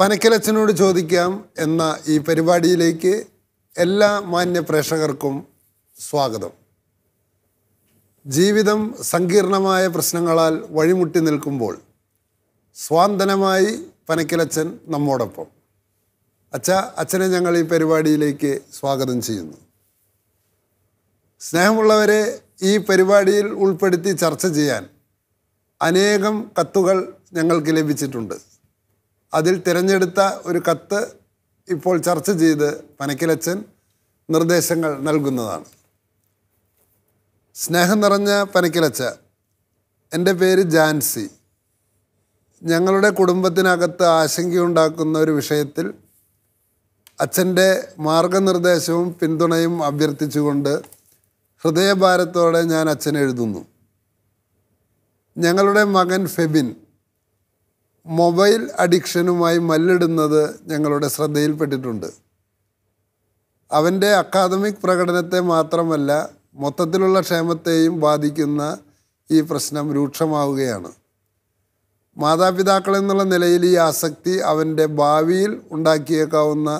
പനക്കലച്ചനോട് ചോദിക്കാം എന്ന ഈ പരിപാടിയിലേക്ക് എല്ലാ മാന്യ പ്രേക്ഷകർക്കും സ്വാഗതം ജീവിതം സങ്കീർണമായ പ്രശ്നങ്ങളാൽ വഴിമുട്ടി നിൽക്കുമ്പോൾ സ്വാന്തനമായി പനക്കലച്ചൻ നമ്മോടൊപ്പം അച്ഛ അച്ഛനെ ഞങ്ങൾ ഈ പരിപാടിയിലേക്ക് സ്വാഗതം ചെയ്യുന്നു സ്നേഹമുള്ളവരെ ഈ പരിപാടിയിൽ ഉൾപ്പെടുത്തി ചർച്ച ചെയ്യാൻ അനേകം കത്തുകൾ ഞങ്ങൾക്ക് ലഭിച്ചിട്ടുണ്ട് അതിൽ തിരഞ്ഞെടുത്ത ഒരു കത്ത് ഇപ്പോൾ ചർച്ച ചെയ്ത് പനക്കിലച്ചൻ നിർദ്ദേശങ്ങൾ നൽകുന്നതാണ് സ്നേഹം നിറഞ്ഞ പനക്കിലച്ച എൻ്റെ പേര് ജാൻസി ഞങ്ങളുടെ കുടുംബത്തിനകത്ത് ആശങ്കയുണ്ടാക്കുന്ന ഒരു വിഷയത്തിൽ അച്ഛൻ്റെ മാർഗനിർദ്ദേശവും പിന്തുണയും അഭ്യർത്ഥിച്ചുകൊണ്ട് ഹൃദയഭാരത്തോടെ ഞാൻ അച്ഛനെഴുതുന്നു എഴുതുന്നു ഞങ്ങളുടെ മകൻ ഫെബിൻ മൊബൈൽ അഡിക്ഷനുമായി മല്ലിടുന്നത് ഞങ്ങളുടെ ശ്രദ്ധയിൽപ്പെട്ടിട്ടുണ്ട് അവൻ്റെ അക്കാദമിക് പ്രകടനത്തെ മാത്രമല്ല മൊത്തത്തിലുള്ള ക്ഷേമത്തെയും ബാധിക്കുന്ന ഈ പ്രശ്നം രൂക്ഷമാവുകയാണ് മാതാപിതാക്കൾ എന്നുള്ള നിലയിൽ ഈ ആസക്തി അവൻ്റെ ഭാവിയിൽ ഉണ്ടാക്കിയേക്കാവുന്ന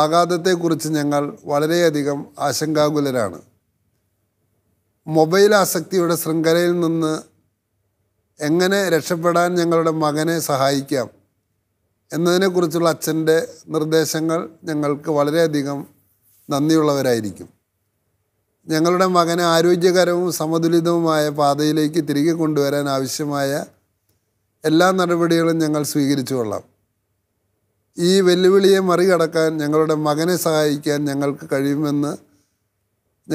ആഘാതത്തെക്കുറിച്ച് ഞങ്ങൾ വളരെയധികം ആശങ്കാകുലരാണ് മൊബൈൽ ആസക്തിയുടെ ശൃംഖലയിൽ നിന്ന് എങ്ങനെ രക്ഷപ്പെടാൻ ഞങ്ങളുടെ മകനെ സഹായിക്കാം എന്നതിനെക്കുറിച്ചുള്ള അച്ഛൻ്റെ നിർദ്ദേശങ്ങൾ ഞങ്ങൾക്ക് വളരെയധികം നന്ദിയുള്ളവരായിരിക്കും ഞങ്ങളുടെ മകനെ ആരോഗ്യകരവും സമതുലിതവുമായ പാതയിലേക്ക് തിരികെ കൊണ്ടുവരാൻ ആവശ്യമായ എല്ലാ നടപടികളും ഞങ്ങൾ സ്വീകരിച്ചു കൊള്ളാം ഈ വെല്ലുവിളിയെ മറികടക്കാൻ ഞങ്ങളുടെ മകനെ സഹായിക്കാൻ ഞങ്ങൾക്ക് കഴിയുമെന്ന്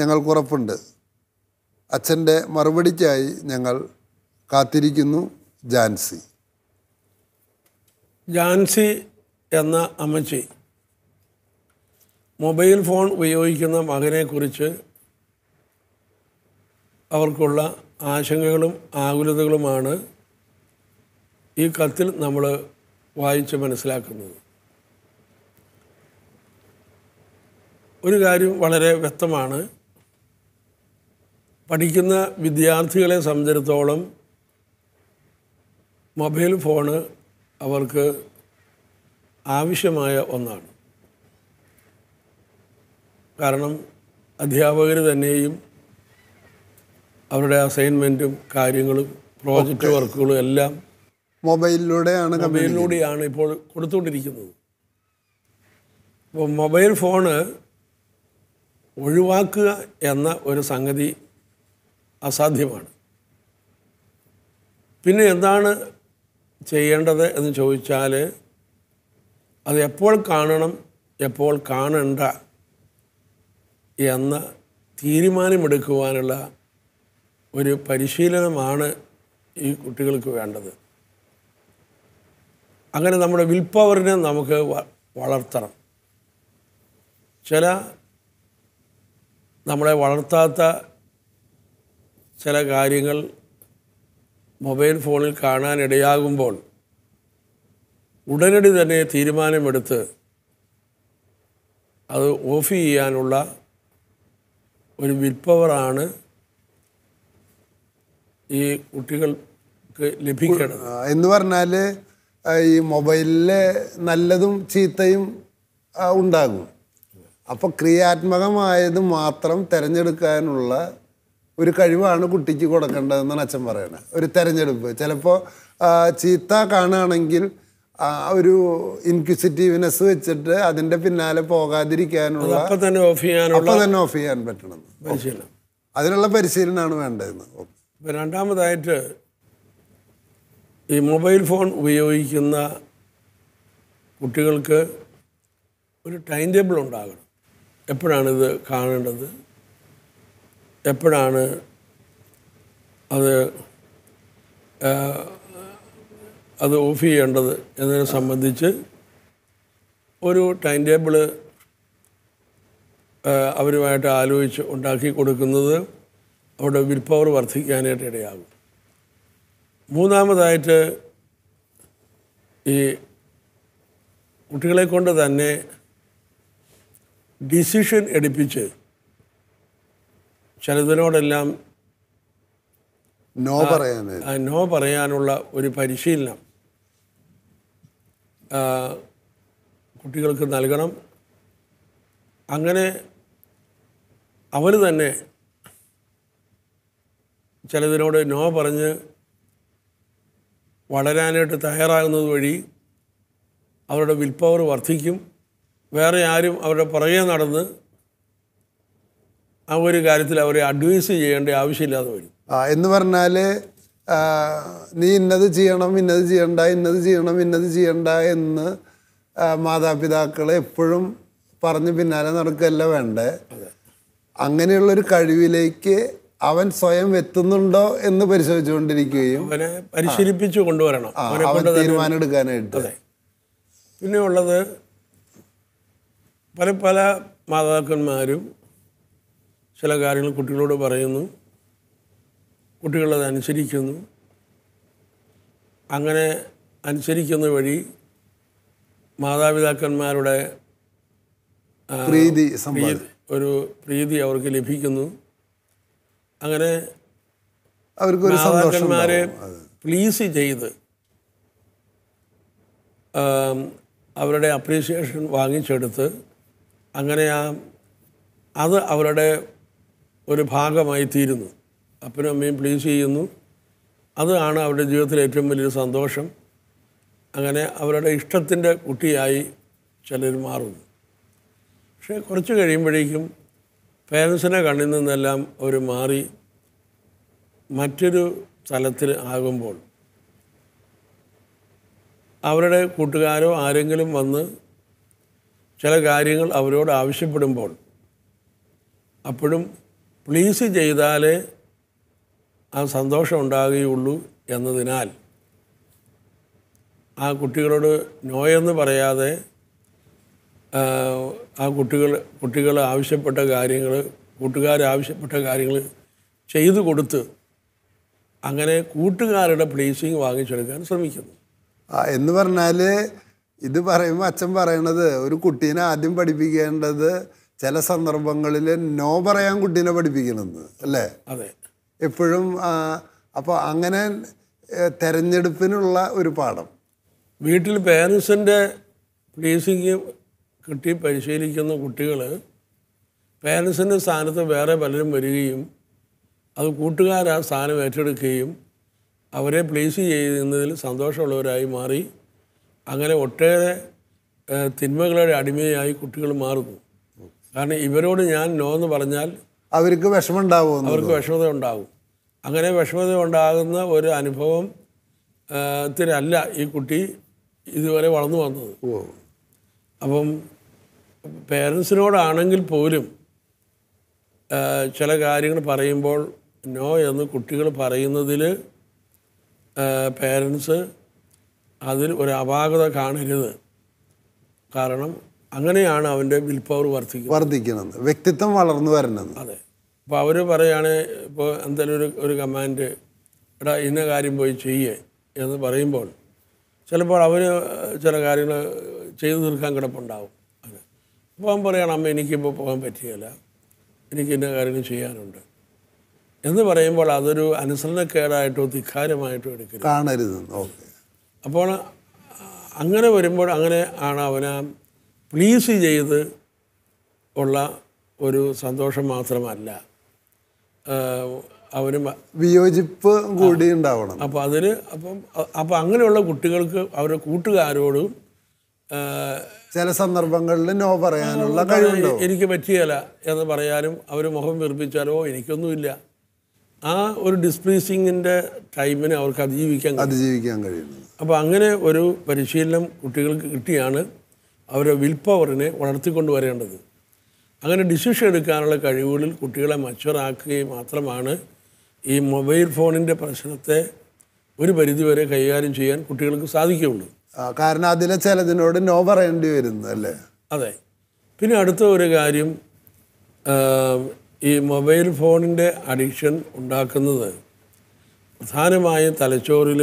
ഞങ്ങൾക്കുറപ്പുണ്ട് അച്ഛൻ്റെ മറുപടിക്കായി ഞങ്ങൾ കാത്തിരിക്കുന്നു ജാൻസി ജാൻസി എന്ന അമ്മച്ചി മൊബൈൽ ഫോൺ ഉപയോഗിക്കുന്ന മകനെക്കുറിച്ച് അവർക്കുള്ള ആശങ്കകളും ആകുലതകളുമാണ് ഈ കത്തിൽ നമ്മൾ വായിച്ച് മനസ്സിലാക്കുന്നത് ഒരു കാര്യം വളരെ വ്യക്തമാണ് പഠിക്കുന്ന വിദ്യാർത്ഥികളെ സംബന്ധിച്ചിടത്തോളം മൊബൈൽ ഫോണ് അവർക്ക് ആവശ്യമായ ഒന്നാണ് കാരണം അധ്യാപകർ തന്നെയും അവരുടെ അസൈൻമെൻറ്റും കാര്യങ്ങളും പ്രോജക്റ്റ് വർക്കുകളും എല്ലാം മൊബൈലിലൂടെയാണ് മൊബൈലിലൂടെയാണ് ഇപ്പോൾ കൊടുത്തുകൊണ്ടിരിക്കുന്നത് അപ്പോൾ മൊബൈൽ ഫോണ് ഒഴിവാക്കുക എന്ന ഒരു സംഗതി അസാധ്യമാണ് പിന്നെ എന്താണ് ചെയ്യേണ്ടത് എന്ന് ചോദിച്ചാൽ അത് എപ്പോൾ കാണണം എപ്പോൾ കാണണ്ട എന്ന തീരുമാനമെടുക്കുവാനുള്ള ഒരു പരിശീലനമാണ് ഈ കുട്ടികൾക്ക് വേണ്ടത് അങ്ങനെ നമ്മുടെ വിൽ പവറിനെ നമുക്ക് വളർത്തണം ചില നമ്മളെ വളർത്താത്ത ചില കാര്യങ്ങൾ മൊബൈൽ ഫോണിൽ കാണാനിടയാകുമ്പോൾ ഉടനടി തന്നെ തീരുമാനമെടുത്ത് അത് ഓഫ് ചെയ്യാനുള്ള ഒരു വിൽപ്പവറാണ് ഈ കുട്ടികൾക്ക് ലഭിക്കണം എന്ന് പറഞ്ഞാൽ ഈ മൊബൈലിലെ നല്ലതും ചീത്തയും ഉണ്ടാകും അപ്പോൾ ക്രിയാത്മകമായത് മാത്രം തിരഞ്ഞെടുക്കാനുള്ള ഒരു കഴിവാണ് കുട്ടിക്ക് കൊടുക്കേണ്ടതെന്നാണ് അച്ഛൻ പറയുന്നത് ഒരു തെരഞ്ഞെടുപ്പ് ചിലപ്പോൾ ചീത്ത കാണുകയാണെങ്കിൽ ഒരു ഇൻക്വിസിറ്റീവ്നെസ് വെച്ചിട്ട് അതിന്റെ പിന്നാലെ പോകാതിരിക്കാനുള്ള അപ്പം തന്നെ ഓഫ് ചെയ്യാനുള്ള അപ്പം തന്നെ ഓഫ് ചെയ്യാൻ പറ്റണം പരിശീലനം അതിനുള്ള പരിശീലനമാണ് വേണ്ടതെന്ന് രണ്ടാമതായിട്ട് ഈ മൊബൈൽ ഫോൺ ഉപയോഗിക്കുന്ന കുട്ടികൾക്ക് ഒരു ടൈം ടേബിൾ ഉണ്ടാകണം എപ്പോഴാണിത് കാണേണ്ടത് എപ്പോഴാണ് അത് അത് ഓഫ് ചെയ്യേണ്ടത് എന്നതിനെ സംബന്ധിച്ച് ഒരു ടൈം ടേബിള് അവരുമായിട്ട് ആലോചിച്ച് ഉണ്ടാക്കി കൊടുക്കുന്നത് അവരുടെ വിൽ പവർ വർദ്ധിക്കാനായിട്ട് ഇടയാകും മൂന്നാമതായിട്ട് ഈ കുട്ടികളെ കൊണ്ട് തന്നെ ഡിസിഷൻ എടുപ്പിച്ച് ചിലതിനോടെല്ലാം നോ പറയാൻ നോ പറയാനുള്ള ഒരു പരിശീലനം കുട്ടികൾക്ക് നൽകണം അങ്ങനെ അവർ തന്നെ ചിലതിനോട് നോ പറഞ്ഞ് വളരാനായിട്ട് തയ്യാറാകുന്നത് വഴി അവരുടെ വിൽ പവർ വർദ്ധിക്കും വേറെ ആരും അവരുടെ പുറകെ നടന്ന് ആ ഒരു കാര്യത്തിൽ അവരെ അഡ്വൈസ് ചെയ്യേണ്ട ആവശ്യമില്ലാതെ വരും എന്ന് പറഞ്ഞാൽ നീ ഇന്നത് ചെയ്യണം ഇന്നത് ചെയ്യണ്ട ഇന്നത് ചെയ്യണം ഇന്നത് ചെയ്യണ്ട എന്ന് മാതാപിതാക്കൾ എപ്പോഴും പറഞ്ഞ് പിന്നാലെ നടക്കുകയല്ല വേണ്ടേ അങ്ങനെയുള്ളൊരു കഴിവിലേക്ക് അവൻ സ്വയം എത്തുന്നുണ്ടോ എന്ന് പരിശോധിച്ചുകൊണ്ടിരിക്കുകയും അവനെ പരിശീലിപ്പിച്ചു കൊണ്ടുവരണം അവൻ തീരുമാനം എടുക്കാനായിട്ട് പിന്നെ ഉള്ളത് പല പല മാതാക്കന്മാരും ചില കാര്യങ്ങൾ കുട്ടികളോട് പറയുന്നു കുട്ടികളത് അനുസരിക്കുന്നു അങ്ങനെ അനുസരിക്കുന്ന വഴി മാതാപിതാക്കന്മാരുടെ പ്രീതി ഒരു പ്രീതി അവർക്ക് ലഭിക്കുന്നു അങ്ങനെ അവർക്ക് മാതാപിതാക്കന്മാരെ പ്ലീസ് ചെയ്ത് അവരുടെ അപ്രീസിയേഷൻ വാങ്ങിച്ചെടുത്ത് അങ്ങനെ ആ അത് അവരുടെ ഒരു ഭാഗമായി തീരുന്നു അപ്പനും അമ്മയും പ്ലീസ് ചെയ്യുന്നു അതാണ് അവരുടെ ജീവിതത്തിലെ ഏറ്റവും വലിയൊരു സന്തോഷം അങ്ങനെ അവരുടെ ഇഷ്ടത്തിൻ്റെ കുട്ടിയായി ചിലർ മാറുന്നു പക്ഷേ കുറച്ച് കഴിയുമ്പോഴേക്കും പേരൻസിനെ കണ്ണിൽ നിന്നെല്ലാം അവർ മാറി മറ്റൊരു തലത്തിൽ ആകുമ്പോൾ അവരുടെ കൂട്ടുകാരോ ആരെങ്കിലും വന്ന് ചില കാര്യങ്ങൾ അവരോട് ആവശ്യപ്പെടുമ്പോൾ അപ്പോഴും പ്ലീസ് ചെയ്താലേ ആ സന്തോഷം ഉണ്ടാകുകയുള്ളൂ എന്നതിനാൽ ആ കുട്ടികളോട് നോ എന്ന് പറയാതെ ആ കുട്ടികൾ കുട്ടികൾ ആവശ്യപ്പെട്ട കാര്യങ്ങൾ കൂട്ടുകാർ ആവശ്യപ്പെട്ട കാര്യങ്ങൾ ചെയ്തു കൊടുത്ത് അങ്ങനെ കൂട്ടുകാരുടെ പ്ലീസിങ് വാങ്ങിച്ചെടുക്കാൻ ശ്രമിക്കുന്നു ആ എന്ന് പറഞ്ഞാൽ ഇത് പറയുമ്പോൾ അച്ഛൻ പറയണത് ഒരു കുട്ടീനെ ആദ്യം പഠിപ്പിക്കേണ്ടത് ചില സന്ദർഭങ്ങളിൽ നോ പറയാൻ കുട്ടീനെ പഠിപ്പിക്കണമെന്ന് അല്ലേ എപ്പോഴും അപ്പോൾ അങ്ങനെ തെരഞ്ഞെടുപ്പിനുള്ള ഒരു പാഠം വീട്ടിൽ പേരൻസിൻ്റെ പ്ലീസിങ് കിട്ടി പരിശീലിക്കുന്ന കുട്ടികൾ പേരൻസിൻ്റെ സ്ഥാനത്ത് വേറെ പലരും വരികയും അത് കൂട്ടുകാർ ആ സ്ഥാനം ഏറ്റെടുക്കുകയും അവരെ പ്ലേസ് ചെയ്യുന്നതിൽ സന്തോഷമുള്ളവരായി മാറി അങ്ങനെ ഒട്ടേറെ തിന്മകളുടെ അടിമയായി കുട്ടികൾ മാറുന്നു കാരണം ഇവരോട് ഞാൻ നോ എന്ന് പറഞ്ഞാൽ അവർക്ക് വിഷമം ഉണ്ടാവും അവർക്ക് വിഷമത ഉണ്ടാവും അങ്ങനെ വിഷമത ഉണ്ടാകുന്ന ഒരു അനുഭവം ത്തിനല്ല ഈ കുട്ടി ഇതുവരെ വളർന്നു വന്നത് അപ്പം പേരൻസിനോടാണെങ്കിൽ പോലും ചില കാര്യങ്ങൾ പറയുമ്പോൾ നോ എന്ന് കുട്ടികൾ പറയുന്നതിൽ പേരൻസ് അതിൽ ഒരു അപാകത കാണരുത് കാരണം അങ്ങനെയാണ് അവൻ്റെ വിൽ പവർ വർദ്ധിക്കുന്നത് വർദ്ധിക്കുന്നത് വ്യക്തിത്വം വളർന്നു വരുന്നത് അതെ അപ്പോൾ അവർ പറയുകയാണ് ഇപ്പോൾ എന്തെങ്കിലും ഒരു ഒരു കമാൻഡ് എടാ ഇന്ന കാര്യം പോയി ചെയ്യേ എന്ന് പറയുമ്പോൾ ചിലപ്പോൾ അവർ ചില കാര്യങ്ങൾ ചെയ്തു തീർക്കാൻ കിടപ്പുണ്ടാവും അങ്ങനെ അപ്പോൾ അവൻ പറയുകയാണ് അമ്മ എനിക്കിപ്പോൾ പോകാൻ പറ്റുകയില്ല എനിക്ക് ഇന്ന കാര്യങ്ങൾ ചെയ്യാനുണ്ട് എന്ന് പറയുമ്പോൾ അതൊരു അനുസരണക്കേടായിട്ടോ ധിക്കാരമായിട്ടോ എടുക്കരുത് കാണരുത് അപ്പോൾ അങ്ങനെ വരുമ്പോൾ അങ്ങനെ ആണ് അവനാ പ്ലീസ് ചെയ്ത് ഉള്ള ഒരു സന്തോഷം മാത്രമല്ല അവന് വിയോജിപ്പ് കൂടി ഉണ്ടാവണം അപ്പോൾ അതിന് അപ്പം അപ്പം അങ്ങനെയുള്ള കുട്ടികൾക്ക് അവരുടെ കൂട്ടുകാരോടും ചില സന്ദർഭങ്ങളിൽ നോ പറയാനുള്ള കഴിവുണ്ടോ എനിക്ക് പറ്റിയല്ല എന്ന് പറയാനും അവർ മുഖം വീർപ്പിച്ചാലോ എനിക്കൊന്നുമില്ല ആ ഒരു ഡിസ്പ്ലീസിങ്ങിൻ്റെ ടൈമിന് അവർക്ക് അതിജീവിക്കാൻ അതിജീവിക്കാൻ കഴിയുന്നു അപ്പോൾ അങ്ങനെ ഒരു പരിശീലനം കുട്ടികൾക്ക് കിട്ടിയാണ് അവരുടെ വിൽ പവറിനെ വരേണ്ടത് അങ്ങനെ ഡിസിഷൻ എടുക്കാനുള്ള കഴിവുകളിൽ കുട്ടികളെ മച്ചുവറാക്കുകയും മാത്രമാണ് ഈ മൊബൈൽ ഫോണിൻ്റെ പ്രശ്നത്തെ ഒരു പരിധിവരെ കൈകാര്യം ചെയ്യാൻ കുട്ടികൾക്ക് സാധിക്കുകയുള്ളൂ കാരണം അതിലെ ചിലതിനോട് നോ പറയേണ്ടി വരുന്നു അല്ലേ അതെ പിന്നെ അടുത്ത ഒരു കാര്യം ഈ മൊബൈൽ ഫോണിൻ്റെ അഡിക്ഷൻ ഉണ്ടാക്കുന്നത് പ്രധാനമായും തലച്ചോറിൽ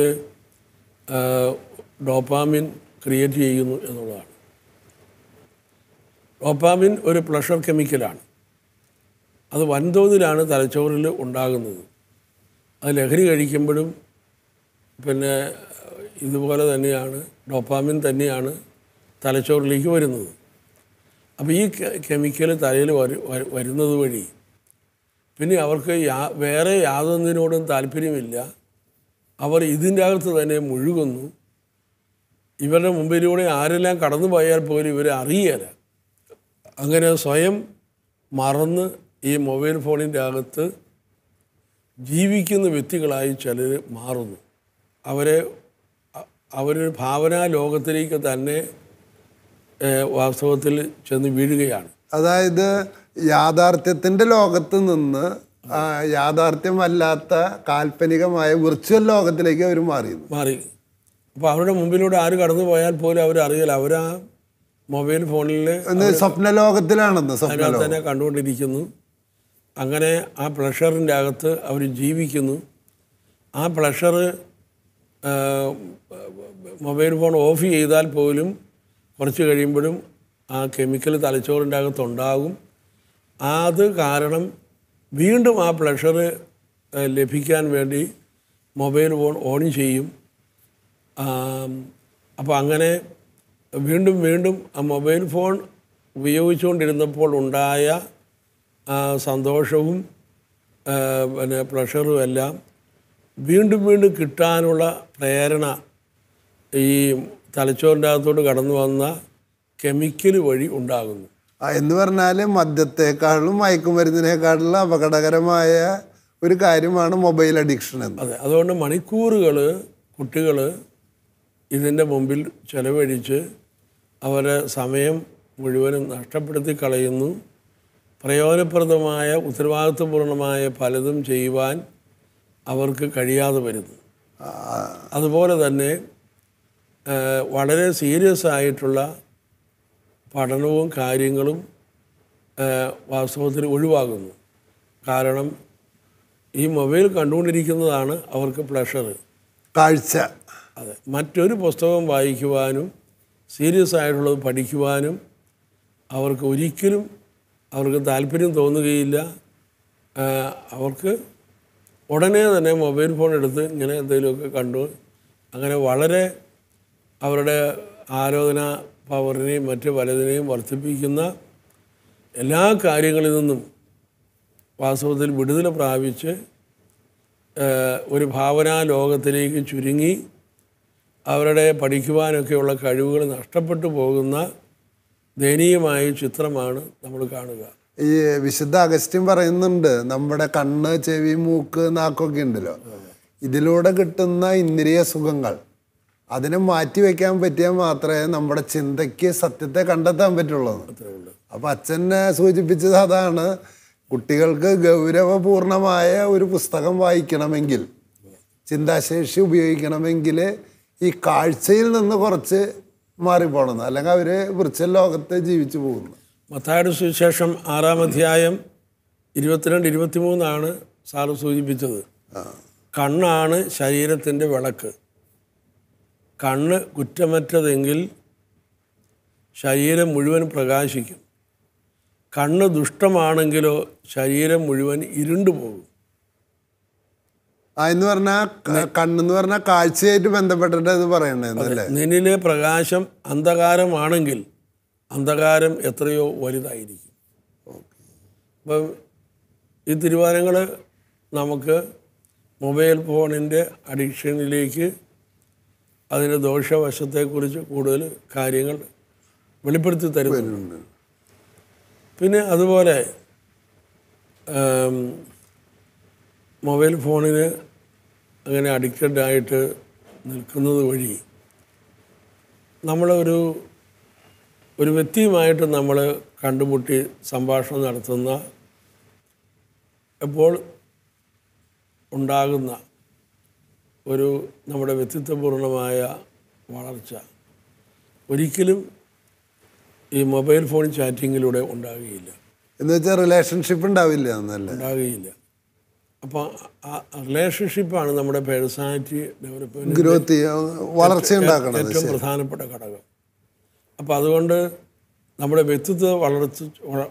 ഡോപ്പാമിൻ ക്രിയേറ്റ് ചെയ്യുന്നു എന്നുള്ളതാണ് ഡോപ്പാമിൻ ഒരു പ്ലഷർ കെമിക്കലാണ് അത് വൻതോതിലാണ് തലച്ചോറിൽ ഉണ്ടാകുന്നത് അത് ലഹരി കഴിക്കുമ്പോഴും പിന്നെ ഇതുപോലെ തന്നെയാണ് ഡോപ്പാമിൻ തന്നെയാണ് തലച്ചോറിലേക്ക് വരുന്നത് അപ്പോൾ ഈ കെമിക്കൽ തലയിൽ വരുന്നത് വഴി പിന്നെ അവർക്ക് യാ വേറെ യാതൊന്നിനോടും താല്പര്യമില്ല അവർ ഇതിൻ്റെ അകത്ത് തന്നെ മുഴുകുന്നു ഇവരുടെ മുമ്പിലൂടെ ആരെല്ലാം കടന്നു പോയാൽ പോലും ഇവരെ അറിയില്ല അങ്ങനെ സ്വയം മറന്ന് ഈ മൊബൈൽ ഫോണിൻ്റെ അകത്ത് ജീവിക്കുന്ന വ്യക്തികളായി ചിലർ മാറുന്നു അവരെ അവരൊരു ഭാവനാ ലോകത്തിലേക്ക് തന്നെ വാസ്തവത്തിൽ ചെന്ന് വീഴുകയാണ് അതായത് യാഥാർത്ഥ്യത്തിൻ്റെ ലോകത്ത് നിന്ന് യാഥാർത്ഥ്യമല്ലാത്ത കാൽപ്പനികമായ വിർച്വൽ ലോകത്തിലേക്ക് അവർ മാറി മാറി അപ്പോൾ അവരുടെ മുമ്പിലൂടെ ആര് കടന്നു പോയാൽ പോലും അവരറിയില്ല അവരാ മൊബൈൽ ഫോണിൽ സ്വപ്ന ലോകത്തിലാണെന്ന് അതിനകത്ത് തന്നെ കണ്ടുകൊണ്ടിരിക്കുന്നു അങ്ങനെ ആ പ്ലഷറിൻ്റെ അകത്ത് അവർ ജീവിക്കുന്നു ആ പ്ലഷർ മൊബൈൽ ഫോൺ ഓഫ് ചെയ്താൽ പോലും കുറച്ച് കഴിയുമ്പോഴും ആ കെമിക്കൽ തലച്ചോറിൻ്റെ അകത്തുണ്ടാകും അത് കാരണം വീണ്ടും ആ പ്ലഷർ ലഭിക്കാൻ വേണ്ടി മൊബൈൽ ഫോൺ ഓൺ ചെയ്യും അപ്പോൾ അങ്ങനെ വീണ്ടും വീണ്ടും ആ മൊബൈൽ ഫോൺ ഉപയോഗിച്ചുകൊണ്ടിരുന്നപ്പോൾ ഉണ്ടായ ആ സന്തോഷവും പിന്നെ പ്രഷറും എല്ലാം വീണ്ടും വീണ്ടും കിട്ടാനുള്ള പ്രേരണ ഈ തലച്ചോറിൻ്റെ അകത്തോട്ട് കടന്നു വന്ന കെമിക്കൽ വഴി ഉണ്ടാകുന്നു എന്ന് പറഞ്ഞാൽ മദ്യത്തെക്കാളും മയക്കുമരുന്നിനേക്കാളും അപകടകരമായ ഒരു കാര്യമാണ് മൊബൈൽ അഡിക്ഷൻ എന്ന് അതെ അതുകൊണ്ട് മണിക്കൂറുകൾ കുട്ടികൾ ഇതിൻ്റെ മുമ്പിൽ ചെലവഴിച്ച് അവരെ സമയം മുഴുവനും നഷ്ടപ്പെടുത്തി കളയുന്നു പ്രയോജനപ്രദമായ ഉത്തരവാദിത്വപൂർണമായ പലതും ചെയ്യുവാൻ അവർക്ക് കഴിയാതെ വരുന്നു അതുപോലെ തന്നെ വളരെ സീരിയസ് ആയിട്ടുള്ള പഠനവും കാര്യങ്ങളും വാസ്തവത്തിൽ ഒഴിവാകുന്നു കാരണം ഈ മൊബൈൽ കണ്ടുകൊണ്ടിരിക്കുന്നതാണ് അവർക്ക് പ്ലഷറ് കാഴ്ച അതെ മറ്റൊരു പുസ്തകം വായിക്കുവാനും സീരിയസ് ആയിട്ടുള്ളത് പഠിക്കുവാനും അവർക്ക് ഒരിക്കലും അവർക്ക് താല്പര്യം തോന്നുകയില്ല അവർക്ക് ഉടനെ തന്നെ മൊബൈൽ ഫോൺ എടുത്ത് ഇങ്ങനെ എന്തെങ്കിലുമൊക്കെ കണ്ടു അങ്ങനെ വളരെ അവരുടെ ആരോധന പവറിനെയും മറ്റ് പലതിനെയും വർദ്ധിപ്പിക്കുന്ന എല്ലാ കാര്യങ്ങളിൽ നിന്നും വാസ്തവത്തിൽ വിടുതൽ പ്രാപിച്ച് ഒരു ഭാവനാ ലോകത്തിലേക്ക് ചുരുങ്ങി അവരുടെ പഠിക്കുവാനൊക്കെയുള്ള കഴിവുകൾ നഷ്ടപ്പെട്ടു പോകുന്ന ദയനീയമായ ചിത്രമാണ് നമ്മൾ കാണുക ഈ വിശുദ്ധ അഗസ്റ്റിൻ പറയുന്നുണ്ട് നമ്മുടെ കണ്ണ് ചെവി മൂക്ക് നാക്കൊക്കെ ഉണ്ടല്ലോ ഇതിലൂടെ കിട്ടുന്ന ഇന്ദ്രിയ സുഖങ്ങൾ അതിനെ മാറ്റിവെക്കാൻ പറ്റിയാൽ മാത്രമേ നമ്മുടെ ചിന്തയ്ക്ക് സത്യത്തെ കണ്ടെത്താൻ പറ്റുള്ളൂ അപ്പം അച്ഛനെ സൂചിപ്പിച്ചത് അതാണ് കുട്ടികൾക്ക് ഗൗരവപൂർണമായ ഒരു പുസ്തകം വായിക്കണമെങ്കിൽ ചിന്താശേഷി ഉപയോഗിക്കണമെങ്കിൽ ഈ കാഴ്ചയിൽ നിന്ന് കുറച്ച് മാറിപ്പോണത് അല്ലെങ്കിൽ അവർ വൃക്ഷ ലോകത്തെ ജീവിച്ചു പോകുന്നു മത്തായുടെ സുവിശേഷം ആറാം അധ്യായം ഇരുപത്തിരണ്ട് ഇരുപത്തിമൂന്നാണ് സാറ് സൂചിപ്പിച്ചത് കണ്ണാണ് ശരീരത്തിൻ്റെ വിളക്ക് കണ്ണ് കുറ്റമറ്റതെങ്കിൽ ശരീരം മുഴുവൻ പ്രകാശിക്കും കണ്ണ് ദുഷ്ടമാണെങ്കിലോ ശരീരം മുഴുവൻ ഇരുണ്ടു പോകും എന്ന് പറഞ്ഞാൽ കണ്ണെന്ന് പറഞ്ഞാൽ കാഴ്ചയായിട്ട് ബന്ധപ്പെട്ടിട്ട് ഇത് പറയണ്ടേ നിന്നിലെ പ്രകാശം അന്ധകാരമാണെങ്കിൽ അന്ധകാരം എത്രയോ വലുതായിരിക്കും അപ്പം ഈ തീരുമാനങ്ങൾ നമുക്ക് മൊബൈൽ ഫോണിൻ്റെ അഡിക്ഷനിലേക്ക് അതിൻ്റെ ദോഷവശത്തെക്കുറിച്ച് കൂടുതൽ കാര്യങ്ങൾ വെളിപ്പെടുത്തി തരുന്നുണ്ട് പിന്നെ അതുപോലെ മൊബൈൽ ഫോണിന് അങ്ങനെ അഡിക്റ്റഡ് ആയിട്ട് നിൽക്കുന്നത് വഴി നമ്മളൊരു ഒരു വ്യക്തിയുമായിട്ട് നമ്മൾ കണ്ടുമുട്ടി സംഭാഷണം നടത്തുന്ന എപ്പോൾ ഉണ്ടാകുന്ന ഒരു നമ്മുടെ വ്യക്തിത്വപൂർണമായ വളർച്ച ഒരിക്കലും ഈ മൊബൈൽ ഫോൺ ചാറ്റിങ്ങിലൂടെ ഉണ്ടാകുകയില്ല എന്ന് വെച്ചാൽ റിലേഷൻഷിപ്പ് ഉണ്ടാവില്ല എന്നല്ല ഉണ്ടാകുകയില്ല അപ്പോൾ റിലേഷൻഷിപ്പാണ് നമ്മുടെ പേഴ്സണാലിറ്റി ഡെവലപ്മെന്റ് ഗ്രോത്ത് വളർച്ച ഉണ്ടാക്കണം ഏറ്റവും പ്രധാനപ്പെട്ട ഘടകം അപ്പോൾ അതുകൊണ്ട് നമ്മുടെ വ്യക്തിത്വ വളർച്ച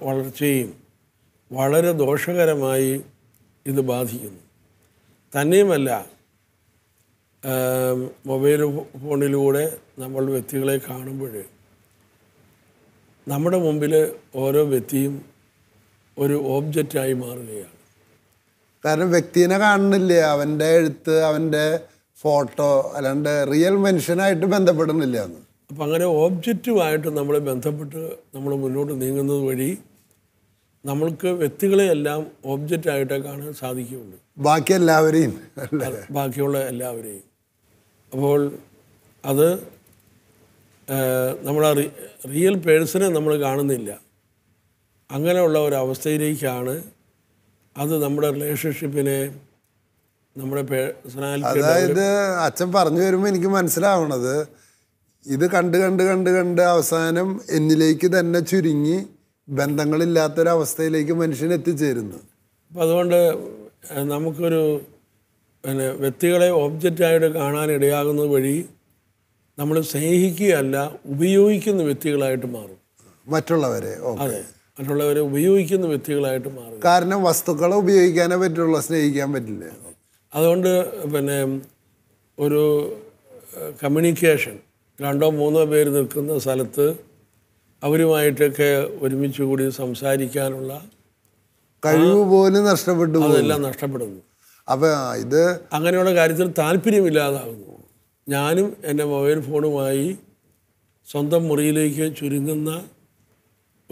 വളർച്ചയും വളരെ ദോഷകരമായി ഇത് ബാധിക്കുന്നു തന്നെയുമല്ല മൊബൈൽ ഫോണിലൂടെ നമ്മൾ വ്യക്തികളെ കാണുമ്പോൾ നമ്മുടെ മുമ്പിൽ ഓരോ വ്യക്തിയും ഒരു ഓബ്ജക്റ്റായി മാറുകയാണ് കാരണം വ്യക്തിനെ കാണുന്നില്ല അവൻ്റെ എഴുത്ത് അവൻ്റെ ഫോട്ടോ അല്ലാണ്ട് റിയൽ മനുഷ്യനായിട്ട് ബന്ധപ്പെടുന്നില്ല എന്ന് അപ്പം അങ്ങനെ ഓബ്ജക്റ്റീവായിട്ട് നമ്മൾ ബന്ധപ്പെട്ട് നമ്മൾ മുന്നോട്ട് നീങ്ങുന്നത് വഴി നമ്മൾക്ക് വ്യക്തികളെയെല്ലാം ഓബ്ജക്റ്റായിട്ടേ കാണാൻ സാധിക്കുകയുള്ളൂ ബാക്കി എല്ലാവരെയും ബാക്കിയുള്ള എല്ലാവരെയും അപ്പോൾ അത് നമ്മളെ റിയൽ പേഴ്സണെ നമ്മൾ കാണുന്നില്ല അങ്ങനെയുള്ള ഒരവസ്ഥയിലേക്കാണ് അത് നമ്മുടെ റിലേഷൻഷിപ്പിനെ നമ്മുടെ അതായത് അച്ഛൻ പറഞ്ഞു വരുമ്പോൾ എനിക്ക് മനസ്സിലാവണത് ഇത് കണ്ട് കണ്ട് കണ്ട് കണ്ട് അവസാനം എന്നിലേക്ക് തന്നെ ചുരുങ്ങി ബന്ധങ്ങളില്ലാത്തൊരവസ്ഥയിലേക്ക് മനുഷ്യൻ എത്തിച്ചേരുന്നു അപ്പം അതുകൊണ്ട് നമുക്കൊരു പിന്നെ വ്യക്തികളെ കാണാൻ ഇടയാകുന്നത് വഴി നമ്മൾ സ്നേഹിക്കുകയല്ല ഉപയോഗിക്കുന്ന വ്യക്തികളായിട്ട് മാറും മറ്റുള്ളവരെ അതെ മറ്റുള്ളവരെ ഉപയോഗിക്കുന്ന വ്യക്തികളായിട്ട് മാറും കാരണം വസ്തുക്കളെ ഉപയോഗിക്കാനേ പറ്റുള്ളൂ സ്നേഹിക്കാൻ പറ്റില്ല അതുകൊണ്ട് പിന്നെ ഒരു കമ്മ്യൂണിക്കേഷൻ രണ്ടോ മൂന്നോ പേര് നിൽക്കുന്ന സ്ഥലത്ത് അവരുമായിട്ടൊക്കെ ഒരുമിച്ച് കൂടി സംസാരിക്കാനുള്ള കഴിവ് പോലും നഷ്ടപ്പെട്ടു അതെല്ലാം നഷ്ടപ്പെടുന്നു അപ്പം ഇത് അങ്ങനെയുള്ള കാര്യത്തിൽ താല്പര്യമില്ലാതാകുന്നു ഞാനും എൻ്റെ മൊബൈൽ ഫോണുമായി സ്വന്തം മുറിയിലേക്ക് ചുരുങ്ങുന്ന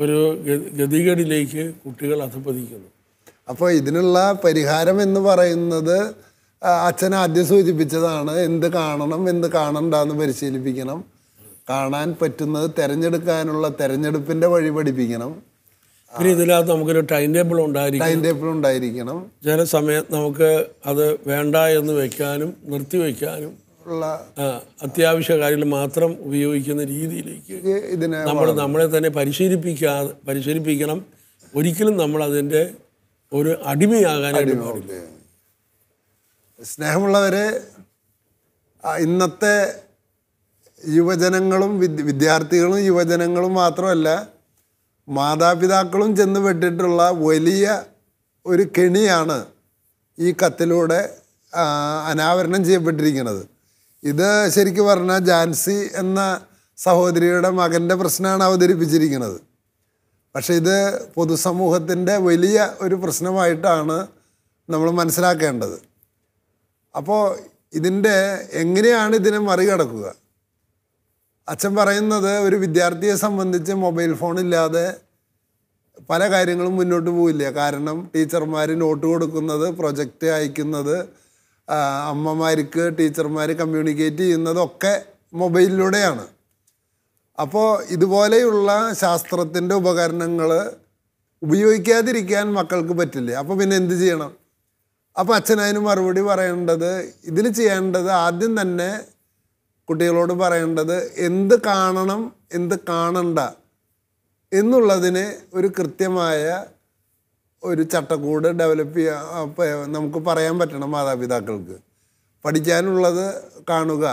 ഒരു ഗതികേടിലേക്ക് കുട്ടികൾ അധപ്പതിക്കുന്നു അപ്പോൾ ഇതിനുള്ള പരിഹാരം എന്ന് പറയുന്നത് അച്ഛൻ ആദ്യം സൂചിപ്പിച്ചതാണ് എന്ത് കാണണം എന്ത് കാണണ്ടെന്ന് പരിശീലിപ്പിക്കണം കാണാൻ പറ്റുന്നത് തിരഞ്ഞെടുക്കാനുള്ള തിരഞ്ഞെടുപ്പിൻ്റെ വഴി പഠിപ്പിക്കണം പിന്നെ ഇതിനകത്ത് നമുക്കൊരു ടൈം ടേബിൾ ഉണ്ടായിരിക്കണം ടൈം ടേബിൾ ഉണ്ടായിരിക്കണം ചില സമയത്ത് നമുക്ക് അത് വേണ്ട എന്ന് വെക്കാനും നിർത്തി വെക്കാനും ഉള്ള അത്യാവശ്യ കാര്യങ്ങൾ മാത്രം ഉപയോഗിക്കുന്ന രീതിയിലേക്ക് ഇതിനെ നമ്മൾ നമ്മളെ തന്നെ പരിശീലിപ്പിക്കാതെ പരിശീലിപ്പിക്കണം ഒരിക്കലും നമ്മൾ അതിൻ്റെ ഒരു അടിമയാകാനായിട്ട് പാടില്ല സ്നേഹമുള്ളവരെ ഇന്നത്തെ യുവജനങ്ങളും വിദ്യാർത്ഥികളും യുവജനങ്ങളും മാത്രമല്ല മാതാപിതാക്കളും ചെന്ന് പെട്ടിട്ടുള്ള വലിയ ഒരു കെണിയാണ് ഈ കത്തിലൂടെ അനാവരണം ചെയ്യപ്പെട്ടിരിക്കുന്നത് ഇത് ശരിക്കും പറഞ്ഞാൽ ജാൻസി എന്ന സഹോദരിയുടെ മകൻ്റെ പ്രശ്നമാണ് അവതരിപ്പിച്ചിരിക്കുന്നത് പക്ഷെ ഇത് പൊതുസമൂഹത്തിൻ്റെ വലിയ ഒരു പ്രശ്നമായിട്ടാണ് നമ്മൾ മനസ്സിലാക്കേണ്ടത് അപ്പോൾ ഇതിൻ്റെ എങ്ങനെയാണ് ഇതിനെ മറികടക്കുക അച്ഛൻ പറയുന്നത് ഒരു വിദ്യാർത്ഥിയെ സംബന്ധിച്ച് മൊബൈൽ ഫോണില്ലാതെ പല കാര്യങ്ങളും മുന്നോട്ട് പോവില്ല കാരണം ടീച്ചർമാർ നോട്ട് കൊടുക്കുന്നത് പ്രൊജക്റ്റ് അയക്കുന്നത് അമ്മമാർക്ക് ടീച്ചർമാർ കമ്മ്യൂണിക്കേറ്റ് ചെയ്യുന്നതൊക്കെ മൊബൈലിലൂടെയാണ് അപ്പോൾ ഇതുപോലെയുള്ള ശാസ്ത്രത്തിൻ്റെ ഉപകരണങ്ങൾ ഉപയോഗിക്കാതിരിക്കാൻ മക്കൾക്ക് പറ്റില്ല അപ്പോൾ പിന്നെ എന്ത് ചെയ്യണം അപ്പോൾ അച്ഛനതിന് മറുപടി പറയേണ്ടത് ഇതിൽ ചെയ്യേണ്ടത് ആദ്യം തന്നെ കുട്ടികളോട് പറയേണ്ടത് എന്ത് കാണണം എന്ത് കാണണ്ട എന്നുള്ളതിന് ഒരു കൃത്യമായ ഒരു ചട്ടക്കൂട് ഡെവലപ്പ് ചെയ്യുക നമുക്ക് പറയാൻ പറ്റണം മാതാപിതാക്കൾക്ക് പഠിക്കാനുള്ളത് കാണുക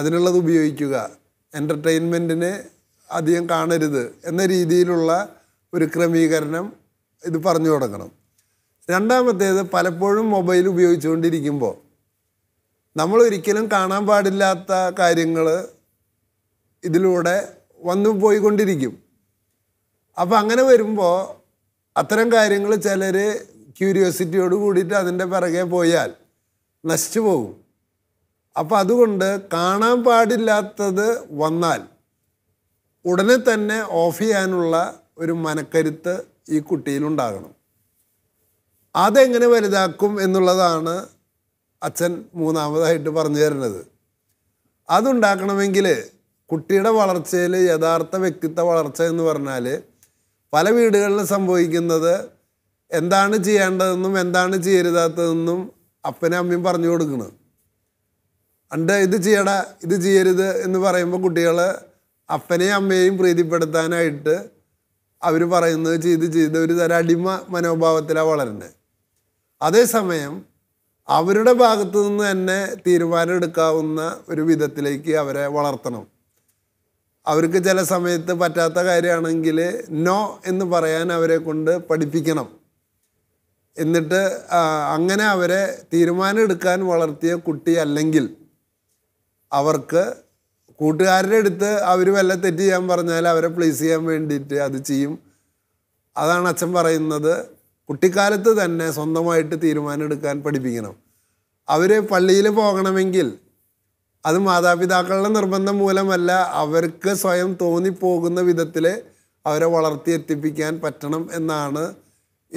അതിനുള്ളത് ഉപയോഗിക്കുക എൻ്റർടൈൻമെൻറ്റിനെ അധികം കാണരുത് എന്ന രീതിയിലുള്ള ഒരു ക്രമീകരണം ഇത് പറഞ്ഞു കൊടുക്കണം രണ്ടാമത്തേത് പലപ്പോഴും മൊബൈൽ ഉപയോഗിച്ചുകൊണ്ടിരിക്കുമ്പോൾ നമ്മൾ ഒരിക്കലും കാണാൻ പാടില്ലാത്ത കാര്യങ്ങൾ ഇതിലൂടെ വന്നു പോയിക്കൊണ്ടിരിക്കും അപ്പോൾ അങ്ങനെ വരുമ്പോൾ അത്തരം കാര്യങ്ങൾ ചിലർ ക്യൂരിയോസിറ്റിയോട് കൂടിയിട്ട് അതിൻ്റെ പിറകെ പോയാൽ നശിച്ചു പോകും അപ്പം അതുകൊണ്ട് കാണാൻ പാടില്ലാത്തത് വന്നാൽ ഉടനെ തന്നെ ഓഫ് ചെയ്യാനുള്ള ഒരു മനക്കരുത്ത് ഈ കുട്ടിയിലുണ്ടാകണം അതെങ്ങനെ വലുതാക്കും എന്നുള്ളതാണ് അച്ഛൻ മൂന്നാമതായിട്ട് പറഞ്ഞു തരുന്നത് അതുണ്ടാക്കണമെങ്കിൽ കുട്ടിയുടെ വളർച്ചയിൽ യഥാർത്ഥ വ്യക്തിത്വ വളർച്ച എന്ന് പറഞ്ഞാൽ പല വീടുകളിലും സംഭവിക്കുന്നത് എന്താണ് ചെയ്യേണ്ടതെന്നും എന്താണ് ചെയ്യരുതാത്തതെന്നും അപ്പനെ അമ്മയും പറഞ്ഞു കൊടുക്കുന്നത് അണ്ട് ഇത് ചെയ്യടാ ഇത് ചെയ്യരുത് എന്ന് പറയുമ്പോൾ കുട്ടികൾ അപ്പനെയും അമ്മയെയും പ്രീതിപ്പെടുത്താനായിട്ട് അവർ പറയുന്നത് ചെയ്ത് ചെയ്ത് ഒരു തരം അടിമ മനോഭാവത്തിലാണ് വളരുന്നത് അതേസമയം അവരുടെ ഭാഗത്തു നിന്ന് തന്നെ തീരുമാനം എടുക്കാവുന്ന ഒരു വിധത്തിലേക്ക് അവരെ വളർത്തണം അവർക്ക് ചില സമയത്ത് പറ്റാത്ത കാര്യമാണെങ്കിൽ നോ എന്ന് പറയാൻ അവരെ കൊണ്ട് പഠിപ്പിക്കണം എന്നിട്ട് അങ്ങനെ അവരെ തീരുമാനമെടുക്കാൻ വളർത്തിയ കുട്ടി അല്ലെങ്കിൽ അവർക്ക് കൂട്ടുകാരുടെ അടുത്ത് അവർ വല്ല തെറ്റ് ചെയ്യാൻ പറഞ്ഞാൽ അവരെ പ്ലീസ് ചെയ്യാൻ വേണ്ടിയിട്ട് അത് ചെയ്യും അതാണ് അച്ഛൻ പറയുന്നത് കുട്ടിക്കാലത്ത് തന്നെ സ്വന്തമായിട്ട് തീരുമാനമെടുക്കാൻ പഠിപ്പിക്കണം അവർ പള്ളിയിൽ പോകണമെങ്കിൽ അത് മാതാപിതാക്കളുടെ നിർബന്ധം മൂലമല്ല അവർക്ക് സ്വയം തോന്നിപ്പോകുന്ന വിധത്തിൽ അവരെ വളർത്തി എത്തിപ്പിക്കാൻ പറ്റണം എന്നാണ്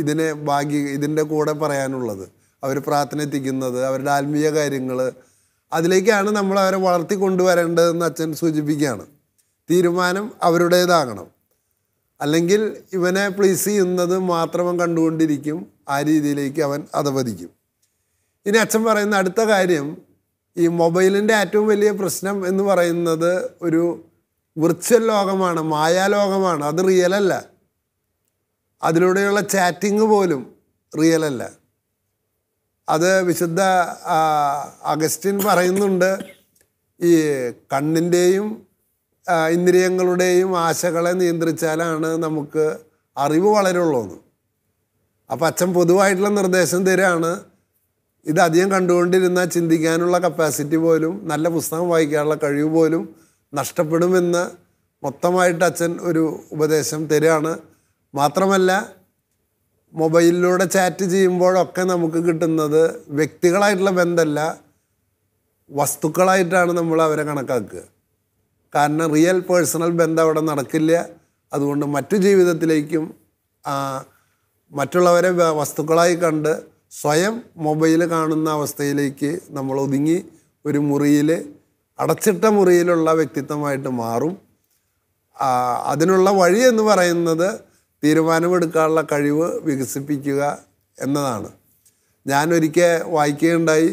ഇതിനെ ഭാഗ്യ ഇതിൻ്റെ കൂടെ പറയാനുള്ളത് അവർ പ്രാർത്ഥന എത്തിക്കുന്നത് അവരുടെ ആത്മീയ കാര്യങ്ങൾ അതിലേക്കാണ് നമ്മൾ അവരെ വളർത്തി കൊണ്ടുവരേണ്ടതെന്ന് അച്ഛൻ സൂചിപ്പിക്കുകയാണ് തീരുമാനം അവരുടേതാകണം അല്ലെങ്കിൽ ഇവനെ പ്ലീസ് ചെയ്യുന്നത് മാത്രം കണ്ടുകൊണ്ടിരിക്കും ആ രീതിയിലേക്ക് അവൻ അധപതിക്കും ഇനി അച്ഛൻ പറയുന്ന അടുത്ത കാര്യം ഈ മൊബൈലിൻ്റെ ഏറ്റവും വലിയ പ്രശ്നം എന്ന് പറയുന്നത് ഒരു വിർച്വൽ ലോകമാണ് മായാലോകമാണ് അത് റിയൽ അല്ല അതിലൂടെയുള്ള ചാറ്റിങ് പോലും റിയൽ അല്ല അത് വിശുദ്ധ അഗസ്റ്റിൻ പറയുന്നുണ്ട് ഈ കണ്ണിൻ്റെയും ഇന്ദ്രിയങ്ങളുടെയും ആശകളെ നിയന്ത്രിച്ചാലാണ് നമുക്ക് അറിവ് വളരുള്ളൂ എന്ന് അപ്പം അച്ഛൻ പൊതുവായിട്ടുള്ള നിർദ്ദേശം തരാണ് ഇത് അധികം ചിന്തിക്കാനുള്ള കപ്പാസിറ്റി പോലും നല്ല പുസ്തകം വായിക്കാനുള്ള കഴിവ് പോലും നഷ്ടപ്പെടുമെന്ന് മൊത്തമായിട്ട് അച്ഛൻ ഒരു ഉപദേശം തരികയാണ് മാത്രമല്ല മൊബൈലിലൂടെ ചാറ്റ് ചെയ്യുമ്പോഴൊക്കെ നമുക്ക് കിട്ടുന്നത് വ്യക്തികളായിട്ടുള്ള ബന്ധമല്ല വസ്തുക്കളായിട്ടാണ് നമ്മൾ അവരെ കണക്കാക്കുക കാരണം റിയൽ പേഴ്സണൽ ബന്ധം അവിടെ നടക്കില്ല അതുകൊണ്ട് മറ്റു ജീവിതത്തിലേക്കും മറ്റുള്ളവരെ വസ്തുക്കളായി കണ്ട് സ്വയം മൊബൈൽ കാണുന്ന അവസ്ഥയിലേക്ക് നമ്മൾ ഒതുങ്ങി ഒരു മുറിയിൽ അടച്ചിട്ട മുറിയിലുള്ള വ്യക്തിത്വമായിട്ട് മാറും അതിനുള്ള വഴി എന്ന് പറയുന്നത് തീരുമാനമെടുക്കാനുള്ള കഴിവ് വികസിപ്പിക്കുക എന്നതാണ് ഞാൻ വായിക്കുകയുണ്ടായി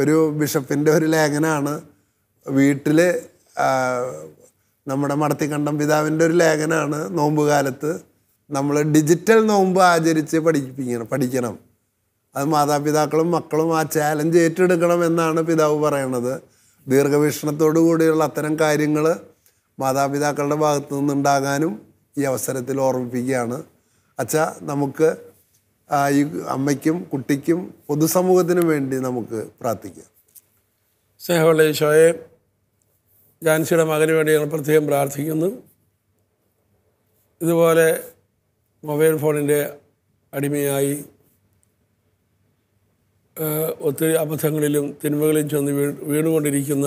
ഒരു ബിഷപ്പിൻ്റെ ഒരു ലേഖനമാണ് വീട്ടിൽ നമ്മുടെ മടത്തിക്കണ്ടം പിതാവിൻ്റെ ഒരു ലേഖനമാണ് നോമ്പ് നമ്മൾ ഡിജിറ്റൽ നോമ്പ് ആചരിച്ച് പഠിപ്പിക്കണം പഠിക്കണം അത് മാതാപിതാക്കളും മക്കളും ആ ചാലഞ്ച് ഏറ്റെടുക്കണം എന്നാണ് പിതാവ് പറയണത് ദീർഘവീക്ഷണത്തോടു കൂടിയുള്ള അത്തരം കാര്യങ്ങൾ മാതാപിതാക്കളുടെ ഭാഗത്തു നിന്നുണ്ടാകാനും ഈ അവസരത്തിൽ ഓർമ്മിപ്പിക്കുകയാണ് അച്ഛാ നമുക്ക് ഈ അമ്മയ്ക്കും കുട്ടിക്കും പൊതുസമൂഹത്തിനും വേണ്ടി നമുക്ക് പ്രാർത്ഥിക്കാം സ്നേഹമുള്ള ഈശോയെ ജാൻസിയുടെ മകന് വേണ്ടി ഞങ്ങൾ പ്രത്യേകം പ്രാർത്ഥിക്കുന്നു ഇതുപോലെ മൊബൈൽ ഫോണിൻ്റെ അടിമയായി ഒത്തിരി അബദ്ധങ്ങളിലും തിന്മകളിലും ചെന്ന് വീ വീണുകൊണ്ടിരിക്കുന്ന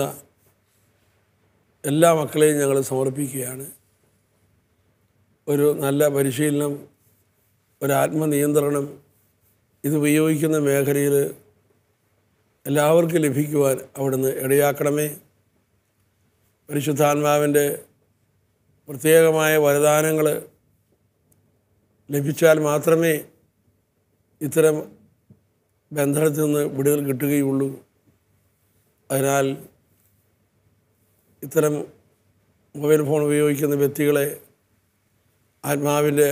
എല്ലാ മക്കളെയും ഞങ്ങൾ സമർപ്പിക്കുകയാണ് ഒരു നല്ല പരിശീലനം ഒരു ആത്മനിയന്ത്രണം ഇത് ഉപയോഗിക്കുന്ന മേഖലയിൽ എല്ലാവർക്കും ലഭിക്കുവാൻ അവിടുന്ന് ഇടയാക്കണമേ പരിശുദ്ധാത്മാവിൻ്റെ പ്രത്യേകമായ വരദാനങ്ങൾ ലഭിച്ചാൽ മാത്രമേ ഇത്തരം ബന്ധനത്തിൽ നിന്ന് വിടുതൽ കിട്ടുകയുള്ളൂ അതിനാൽ ഇത്തരം മൊബൈൽ ഫോൺ ഉപയോഗിക്കുന്ന വ്യക്തികളെ ആത്മാവിൻ്റെ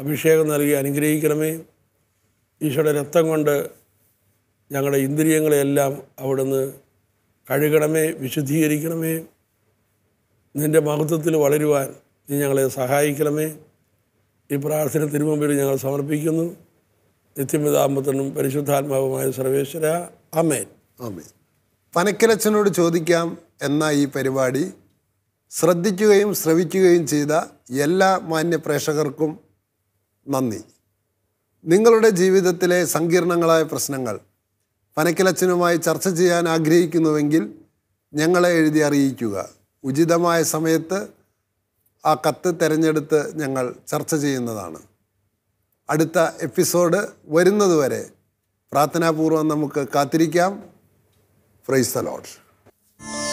അഭിഷേകം നൽകി അനുഗ്രഹിക്കണമേ ഈശോയുടെ രക്തം കൊണ്ട് ഞങ്ങളുടെ ഇന്ദ്രിയങ്ങളെയെല്ലാം അവിടുന്ന് കഴുകണമേ വിശുദ്ധീകരിക്കണമേ നിൻ്റെ മഹത്വത്തിൽ വളരുവാൻ നീ ഞങ്ങളെ സഹായിക്കണമേ ഈ പ്രാർത്ഥന തിരുമുമ്പിൽ ഞങ്ങൾ സമർപ്പിക്കുന്നു നിത്യമിതാമ്പത്തനും പരിശുദ്ധാത്മാവുമായ സർവേശ്വര അമേൻ അമേൻ പനക്കലച്ചനോട് ചോദിക്കാം എന്ന ഈ പരിപാടി ശ്രദ്ധിക്കുകയും ശ്രവിക്കുകയും ചെയ്ത എല്ലാ മാന്യ പ്രേക്ഷകർക്കും നന്ദി നിങ്ങളുടെ ജീവിതത്തിലെ സങ്കീർണങ്ങളായ പ്രശ്നങ്ങൾ പനക്കിലച്ചനുമായി ചർച്ച ചെയ്യാൻ ആഗ്രഹിക്കുന്നുവെങ്കിൽ ഞങ്ങളെ എഴുതി അറിയിക്കുക ഉചിതമായ സമയത്ത് ആ കത്ത് തിരഞ്ഞെടുത്ത് ഞങ്ങൾ ചർച്ച ചെയ്യുന്നതാണ് അടുത്ത എപ്പിസോഡ് വരുന്നതുവരെ പ്രാർത്ഥനാപൂർവം നമുക്ക് കാത്തിരിക്കാം ഫ്രൈസ് ദ ലോഡ്